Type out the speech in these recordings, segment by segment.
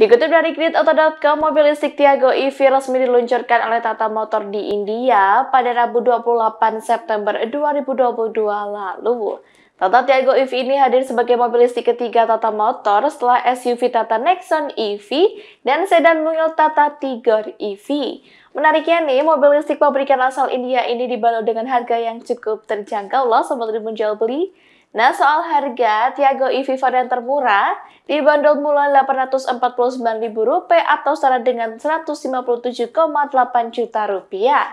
Dikutip dari CreedAuto.com, mobil listrik Tiago EV resmi diluncurkan oleh Tata Motor di India pada Rabu 28 September 2022 lalu. Tata Tiago EV ini hadir sebagai mobil listrik ketiga Tata Motor setelah SUV Tata Nexon EV dan sedan mungil Tata Tiger EV. Menariknya nih, mobil listrik pabrikan asal India ini dibalut dengan harga yang cukup terjangkau loh sobat tribun beli. Nah, soal harga, Tiago EV vivan yang termurah dibanderol mulai Rp849.000 atau setara dengan Rp157,8 juta rupiah.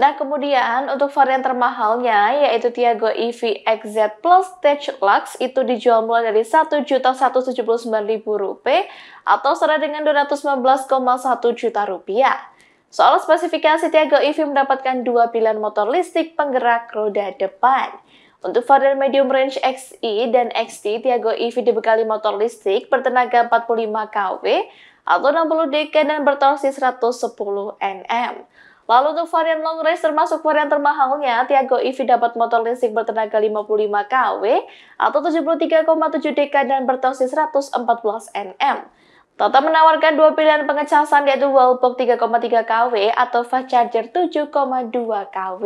Nah, kemudian untuk varian termahalnya yaitu Tiago EV XZ Plus Stage Lux itu dijual mulai dari Rp1.179.000 atau setara dengan Rp219,1 juta rupiah. Soal spesifikasi Tiago EV mendapatkan dua pilihan motor listrik penggerak roda depan. Untuk varian medium range XE dan XT, Tiago EV dibekali motor listrik bertenaga 45 kW atau 60 dk dan bertorsi 110 Nm. Lalu untuk varian long range termasuk varian termahalnya, Tiago EV dapat motor listrik bertenaga 55 kW atau 73,7 dk dan bertorsi 114 Nm. Tata menawarkan dua pilihan pengecasan yaitu wallbox 3,3 kW atau fast charger 7,2 kW.